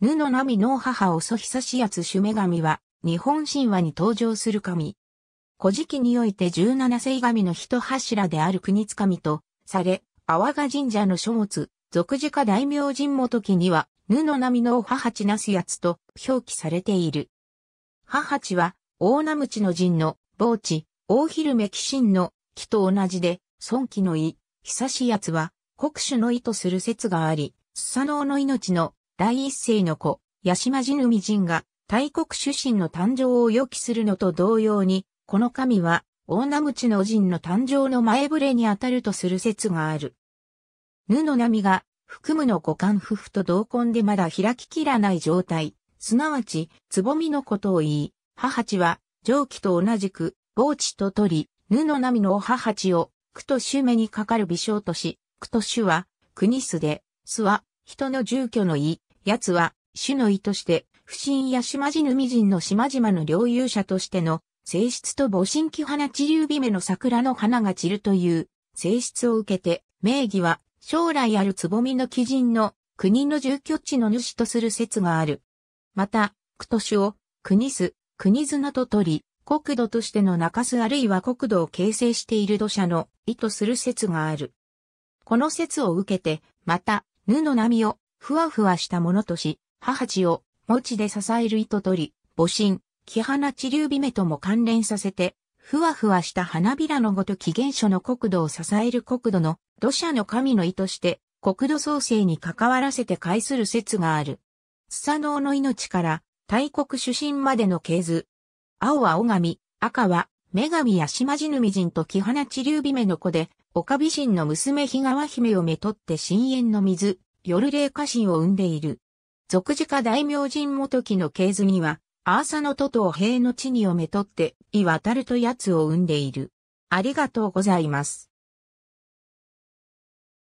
ぬのなみの母おそひさしやつしゅ女神は、日本神話に登場する神。古事記において十七世神の一柱である国津神と、され、阿波賀神社の書物、俗字家大名神元記には、ぬのなみの母地なすやつと表記されている。母地は、大名口の神の、傍地、大昼目騎神の、木と同じで、孫記の意、久しやつは、国主の意とする説があり、須佐能の命の第一世の子、八島神海神が、大国主神の誕生を予期するのと同様に、この神は、大名口の神の誕生の前触れにあたるとする説がある。ぬの波が、含むの五感夫婦と同根でまだ開ききらない状態、すなわち、つぼみのことを言い、母地は、蒸気と同じく、傍地と取り、ぬの波の母地を、くと朱めにかかる微笑とし、くと朱は、国すで、巣は、人の住居の意、奴は、主の意として、不審や島地ぬみ人の島々の領有者としての、性質と母神器花地流美目の桜の花が散るという、性質を受けて、名義は、将来あるつぼみの基人の、国の住居地の主とする説がある。また、クとシを、国巣、国綱と取り、国土としての中州あるいは国土を形成している土砂の意図する説がある。この説を受けて、また、ぬの波をふわふわしたものとし、母地を、餅で支える糸取り、母神、木花地流美目とも関連させて、ふわふわした花びらのごとき元所の国土を支える国土の土砂の神の意として国土創生に関わらせて介する説がある。スサノオの命から大国出身までの系図。青は尾神、赤は女神や島地ぬ人と木花地流美目の子で、岡美人の娘日川姫をめとって深淵の水、夜霊家臣を生んでいる。俗字家大名人元木の系図には、アーサの都と兵の地にをめとって、いわたると奴を生んでいる。ありがとうございます。